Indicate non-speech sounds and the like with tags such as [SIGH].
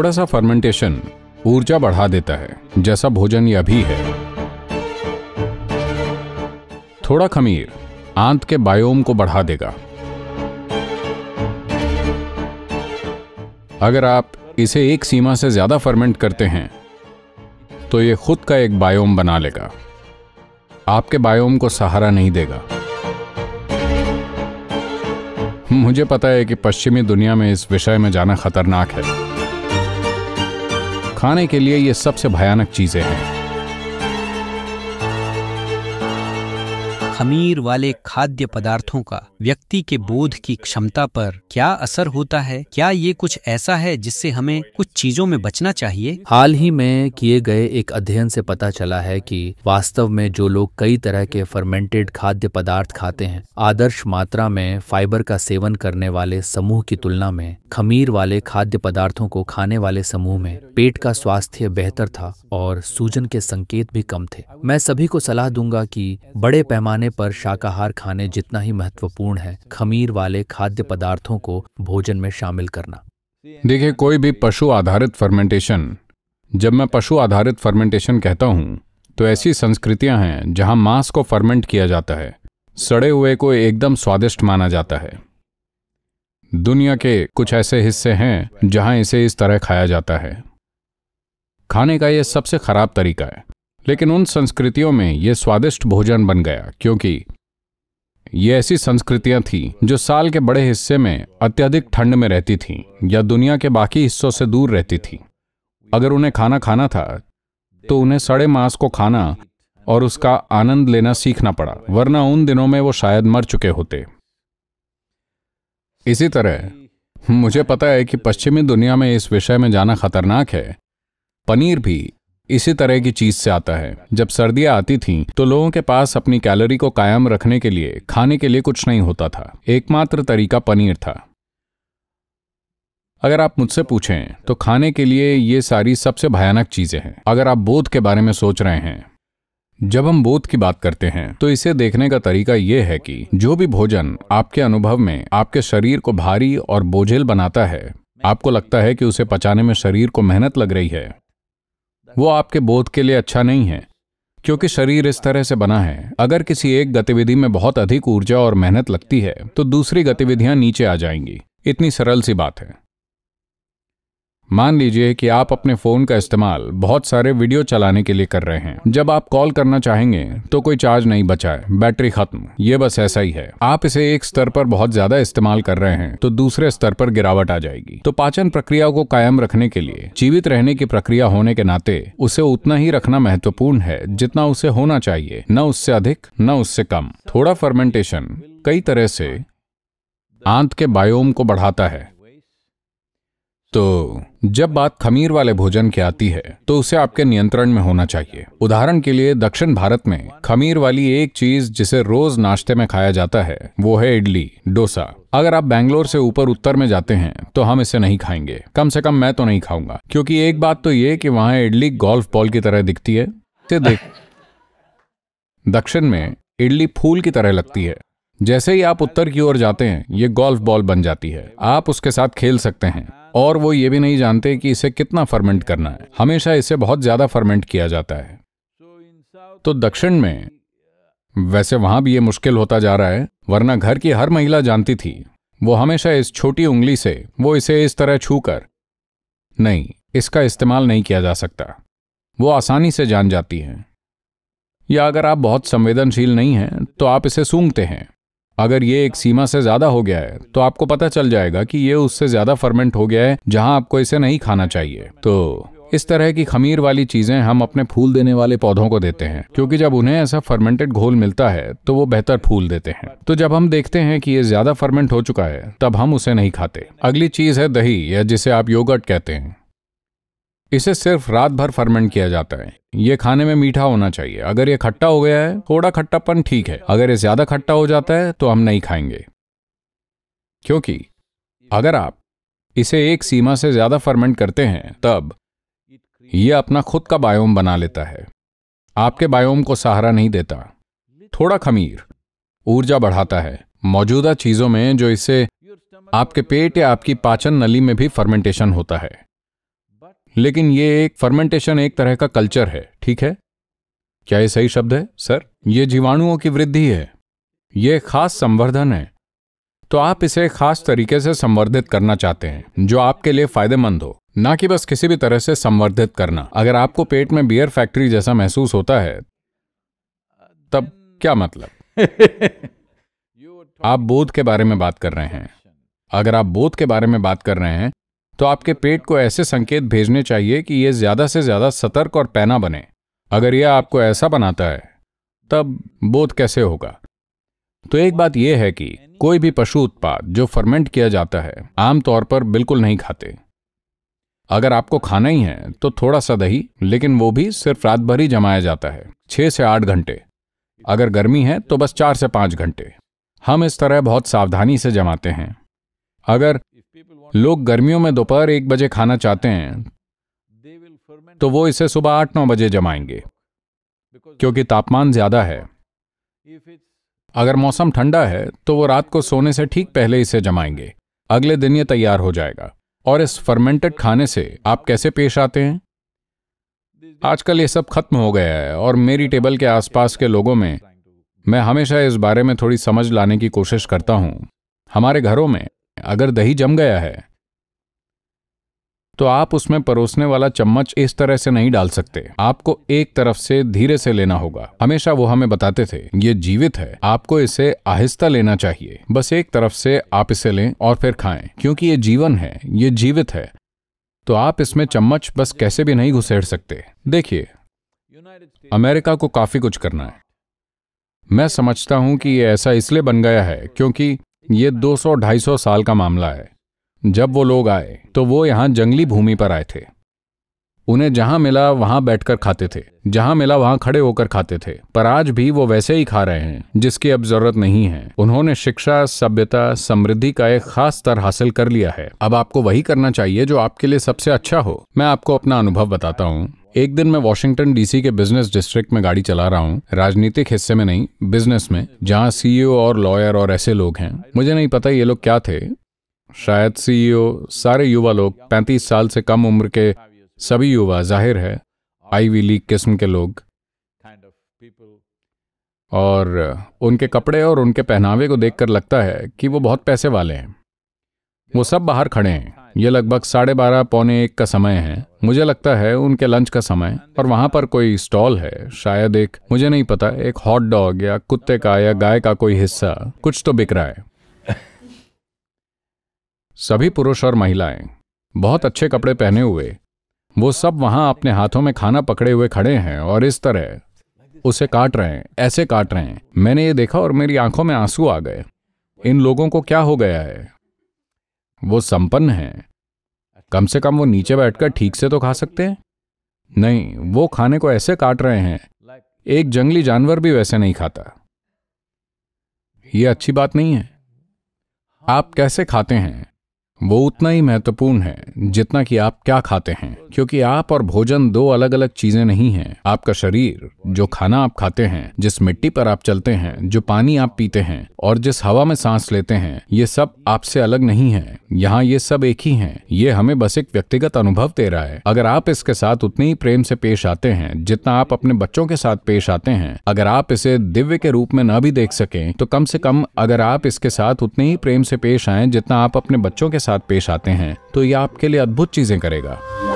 थोड़ा सा फर्मेंटेशन ऊर्जा बढ़ा देता है जैसा भोजन यह भी है थोड़ा खमीर आंत के बायोम को बढ़ा देगा अगर आप इसे एक सीमा से ज्यादा फर्मेंट करते हैं तो यह खुद का एक बायोम बना लेगा आपके बायोम को सहारा नहीं देगा मुझे पता है कि पश्चिमी दुनिया में इस विषय में जाना खतरनाक है खाने के लिए ये सबसे भयानक चीज़ें हैं खमीर वाले खाद्य पदार्थों का व्यक्ति के बोध की क्षमता पर क्या असर होता है क्या ये कुछ ऐसा है जिससे हमें कुछ चीजों में बचना चाहिए हाल ही में किए गए एक अध्ययन से पता चला है कि वास्तव में जो लोग कई तरह के फर्मेंटेड खाद्य पदार्थ खाते हैं आदर्श मात्रा में फाइबर का सेवन करने वाले समूह की तुलना में खमीर वाले खाद्य पदार्थों को खाने वाले समूह में पेट का स्वास्थ्य बेहतर था और सूजन के संकेत भी कम थे मैं सभी को सलाह दूंगा कि बड़े पैमाने पर शाकाहार खाने जितना ही महत्वपूर्ण है खमीर वाले खाद्य पदार्थों को भोजन में शामिल करना देखिए कोई भी पशु आधारित फर्मेंटेशन जब मैं पशु आधारित फर्मेंटेशन कहता हूँ तो ऐसी संस्कृतियां हैं जहां मांस को फर्मेंट किया जाता है सड़े हुए को एकदम स्वादिष्ट माना जाता है दुनिया के कुछ ऐसे हिस्से हैं जहां इसे इस तरह खाया जाता है खाने का यह सबसे खराब तरीका है लेकिन उन संस्कृतियों में यह स्वादिष्ट भोजन बन गया क्योंकि ये ऐसी संस्कृतियां थीं जो साल के बड़े हिस्से में अत्यधिक ठंड में रहती थीं या दुनिया के बाकी हिस्सों से दूर रहती थीं अगर उन्हें खाना खाना था तो उन्हें सड़े मांस को खाना और उसका आनंद लेना सीखना पड़ा वरना उन दिनों में वो शायद मर चुके होते इसी तरह मुझे पता है कि पश्चिमी दुनिया में इस विषय में जाना खतरनाक है पनीर भी इसी तरह की चीज से आता है जब सर्दियां आती थीं तो लोगों के पास अपनी कैलोरी को कायम रखने के लिए खाने के लिए कुछ नहीं होता था एकमात्र तरीका पनीर था अगर आप मुझसे पूछें तो खाने के लिए ये सारी सबसे भयानक चीजें हैं अगर आप बोध के बारे में सोच रहे हैं जब हम बोध की बात करते हैं तो इसे देखने का तरीका यह है कि जो भी भोजन आपके अनुभव में आपके शरीर को भारी और बोझिल बनाता है आपको लगता है कि उसे पचाने में शरीर को मेहनत लग रही है वो आपके बोध के लिए अच्छा नहीं है क्योंकि शरीर इस तरह से बना है अगर किसी एक गतिविधि में बहुत अधिक ऊर्जा और मेहनत लगती है तो दूसरी गतिविधियां नीचे आ जाएंगी इतनी सरल सी बात है मान लीजिए कि आप अपने फ़ोन का इस्तेमाल बहुत सारे वीडियो चलाने के लिए कर रहे हैं जब आप कॉल करना चाहेंगे तो कोई चार्ज नहीं बचा है बैटरी खत्म ये बस ऐसा ही है आप इसे एक स्तर पर बहुत ज्यादा इस्तेमाल कर रहे हैं तो दूसरे स्तर पर गिरावट आ जाएगी तो पाचन प्रक्रिया को कायम रखने के लिए जीवित रहने की प्रक्रिया होने के नाते उसे उतना ही रखना महत्वपूर्ण है जितना उसे होना चाहिए न उससे अधिक न उससे कम थोड़ा फर्मेंटेशन कई तरह से आंत के बायोम को बढ़ाता है तो जब बात खमीर वाले भोजन की आती है तो उसे आपके नियंत्रण में होना चाहिए उदाहरण के लिए दक्षिण भारत में खमीर वाली एक चीज जिसे रोज नाश्ते में खाया जाता है वो है इडली डोसा अगर आप बैंगलोर से ऊपर उत्तर में जाते हैं तो हम इसे नहीं खाएंगे कम से कम मैं तो नहीं खाऊंगा क्योंकि एक बात तो ये कि वहां इडली गोल्फ बॉल की तरह दिखती है देख [LAUGHS] दक्षिण में इडली फूल की तरह लगती है जैसे ही आप उत्तर की ओर जाते हैं ये गोल्फ बॉल बन जाती है आप उसके साथ खेल सकते हैं और वो ये भी नहीं जानते कि इसे कितना फर्मेंट करना है हमेशा इसे बहुत ज़्यादा फर्मेंट किया जाता है तो दक्षिण में वैसे वहां भी ये मुश्किल होता जा रहा है वरना घर की हर महिला जानती थी वो हमेशा इस छोटी उंगली से वो इसे इस तरह छू कर नहीं इसका इस्तेमाल नहीं किया जा सकता वो आसानी से जान जाती हैं या अगर आप बहुत संवेदनशील नहीं हैं तो आप इसे सूंघते हैं अगर ये एक सीमा से ज्यादा हो गया है तो आपको पता चल जाएगा कि ये उससे ज्यादा फर्मेंट हो गया है जहां आपको इसे नहीं खाना चाहिए तो इस तरह की खमीर वाली चीजें हम अपने फूल देने वाले पौधों को देते हैं क्योंकि जब उन्हें ऐसा फर्मेंटेड घोल मिलता है तो वो बेहतर फूल देते हैं तो जब हम देखते हैं कि ये ज्यादा फर्मेंट हो चुका है तब हम उसे नहीं खाते अगली चीज है दही या जिसे आप योगर्ट कहते हैं इसे सिर्फ रात भर फर्मेंट किया जाता है ये खाने में मीठा होना चाहिए अगर ये खट्टा हो गया है थोड़ा खट्टापन ठीक है अगर ये ज्यादा खट्टा हो जाता है तो हम नहीं खाएंगे क्योंकि अगर आप इसे एक सीमा से ज्यादा फर्मेंट करते हैं तब यह अपना खुद का बायोम बना लेता है आपके बायोम को सहारा नहीं देता थोड़ा खमीर ऊर्जा बढ़ाता है मौजूदा चीजों में जो इसे आपके पेट या आपकी पाचन नली में भी फर्मेंटेशन होता है लेकिन ये एक फर्मेंटेशन एक तरह का कल्चर है ठीक है क्या ये सही शब्द है सर ये जीवाणुओं की वृद्धि है ये खास संवर्धन है तो आप इसे खास तरीके से संवर्धित करना चाहते हैं जो आपके लिए फायदेमंद हो ना कि बस किसी भी तरह से संवर्धित करना अगर आपको पेट में बियर फैक्ट्री जैसा महसूस होता है तब क्या मतलब [LAUGHS] आप बोध के बारे में बात कर रहे हैं अगर आप बोध के बारे में बात कर रहे हैं तो आपके पेट को ऐसे संकेत भेजने चाहिए कि यह ज़्यादा से ज़्यादा सतर्क और पैना बने अगर यह आपको ऐसा बनाता है तब बोध कैसे होगा तो एक बात यह है कि कोई भी पशु उत्पाद जो फर्मेंट किया जाता है आमतौर पर बिल्कुल नहीं खाते अगर आपको खाना ही है तो थोड़ा सा दही लेकिन वो भी सिर्फ रात भर ही जमाया जाता है छह से आठ घंटे अगर गर्मी है तो बस चार से पांच घंटे हम इस तरह बहुत सावधानी से जमाते हैं अगर लोग गर्मियों में दोपहर एक बजे खाना चाहते हैं तो वो इसे सुबह आठ नौ बजे जमाएंगे क्योंकि तापमान ज्यादा है अगर मौसम ठंडा है तो वो रात को सोने से ठीक पहले इसे जमाएंगे अगले दिन ये तैयार हो जाएगा और इस फर्मेंटेड खाने से आप कैसे पेश आते हैं आजकल ये सब खत्म हो गया है और मेरी टेबल के आसपास के लोगों में मैं हमेशा इस बारे में थोड़ी समझ लाने की कोशिश करता हूं हमारे घरों में अगर दही जम गया है तो आप उसमें परोसने वाला चम्मच इस तरह से नहीं डाल सकते आपको एक तरफ से धीरे से लेना होगा हमेशा वो हमें बताते थे ये जीवित है आपको इसे आहिस्ता लेना चाहिए बस एक तरफ से आप इसे लें और फिर खाएं क्योंकि ये जीवन है ये जीवित है तो आप इसमें चम्मच बस कैसे भी नहीं घुसेड़ सकते देखिए अमेरिका को काफी कुछ करना है मैं समझता हूं कि यह ऐसा इसलिए बन गया है क्योंकि ये 200-250 साल का मामला है जब वो लोग आए तो वो यहां जंगली भूमि पर आए थे उन्हें जहां मिला वहां बैठकर खाते थे जहां मिला वहां खड़े होकर खाते थे पर आज भी वो वैसे ही खा रहे हैं जिसकी अब जरूरत नहीं है उन्होंने शिक्षा सभ्यता समृद्धि का एक खास स्तर हासिल कर लिया है अब आपको वही करना चाहिए जो आपके लिए सबसे अच्छा हो मैं आपको अपना अनुभव बताता हूँ एक दिन मैं वॉशिंगटन डीसी के बिजनेस डिस्ट्रिक्ट में गाड़ी चला रहा हूँ राजनीतिक हिस्से में नहीं बिजनेस में जहाँ सीईओ e और लॉयर और ऐसे लोग हैं मुझे नहीं पता ये लोग क्या थे शायद सीईओ e सारे युवा लोग 35 साल से कम उम्र के सभी युवा जाहिर है आईवी लीग किस्म के लोग और उनके कपड़े और उनके पहनावे को देखकर लगता है कि वो बहुत पैसे वाले हैं वो सब बाहर खड़े हैं ये लगभग साढ़े बारह पौने एक का समय है मुझे लगता है उनके लंच का समय और वहाँ पर कोई स्टॉल है शायद एक मुझे नहीं पता एक हॉट डॉग या कुत्ते का या गाय का कोई हिस्सा कुछ तो बिक रहा है सभी पुरुष और महिलाएं बहुत अच्छे कपड़े पहने हुए वो सब वहां अपने हाथों में खाना पकड़े हुए खड़े हैं और इस तरह उसे काट रहे हैं ऐसे काट रहे हैं मैंने ये देखा और मेरी आंखों में आंसू आ गए इन लोगों को क्या हो गया है वो संपन्न हैं कम से कम वो नीचे बैठकर ठीक से तो खा सकते हैं नहीं वो खाने को ऐसे काट रहे हैं एक जंगली जानवर भी वैसे नहीं खाता ये अच्छी बात नहीं है आप कैसे खाते हैं वो उतना ही महत्वपूर्ण है जितना कि आप क्या खाते हैं क्योंकि आप और भोजन दो अलग अलग चीजें नहीं हैं आपका शरीर जो खाना आप खाते हैं जिस मिट्टी पर आप चलते हैं जो पानी आप पीते हैं और जिस हवा में सांस लेते हैं ये सब आपसे अलग नहीं है यहाँ ये सब एक ही है ये हमें बस एक व्यक्तिगत अनुभव दे रहा है अगर आप इसके साथ उतने ही प्रेम से पेश आते हैं जितना आप अपने बच्चों के साथ पेश आते हैं अगर आप इसे दिव्य के रूप में न भी देख सकें तो कम से कम अगर आप इसके साथ उतने ही प्रेम से पेश आए जितना आप अपने बच्चों के साथ साथ पेश आते हैं तो ये आपके लिए अद्भुत चीजें करेगा